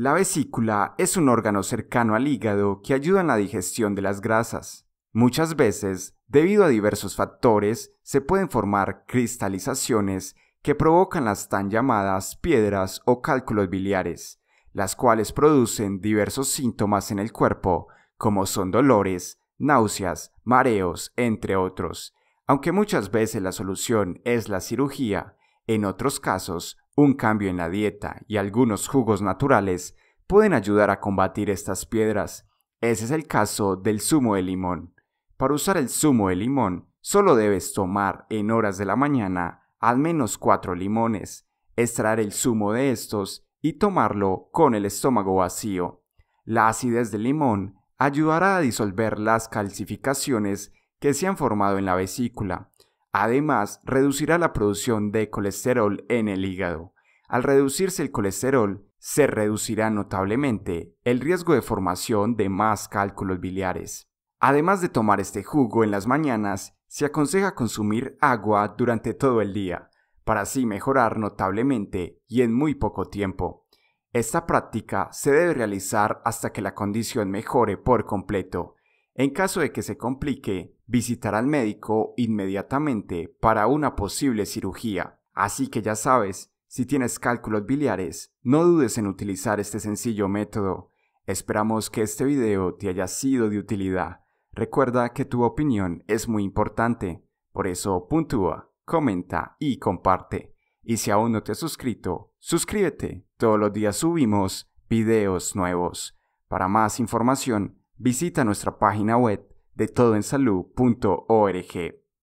La vesícula es un órgano cercano al hígado que ayuda en la digestión de las grasas. Muchas veces, debido a diversos factores, se pueden formar cristalizaciones que provocan las tan llamadas piedras o cálculos biliares, las cuales producen diversos síntomas en el cuerpo, como son dolores, náuseas, mareos, entre otros. Aunque muchas veces la solución es la cirugía, en otros casos un cambio en la dieta y algunos jugos naturales pueden ayudar a combatir estas piedras. Ese es el caso del zumo de limón. Para usar el zumo de limón, solo debes tomar en horas de la mañana al menos cuatro limones, extraer el zumo de estos y tomarlo con el estómago vacío. La acidez del limón ayudará a disolver las calcificaciones que se han formado en la vesícula, Además, reducirá la producción de colesterol en el hígado. Al reducirse el colesterol, se reducirá notablemente el riesgo de formación de más cálculos biliares. Además de tomar este jugo en las mañanas, se aconseja consumir agua durante todo el día, para así mejorar notablemente y en muy poco tiempo. Esta práctica se debe realizar hasta que la condición mejore por completo, en caso de que se complique, visitar al médico inmediatamente para una posible cirugía. Así que ya sabes, si tienes cálculos biliares, no dudes en utilizar este sencillo método. Esperamos que este video te haya sido de utilidad. Recuerda que tu opinión es muy importante, por eso puntúa, comenta y comparte. Y si aún no te has suscrito, suscríbete. Todos los días subimos videos nuevos. Para más información, Visita nuestra página web de todoensalud.org.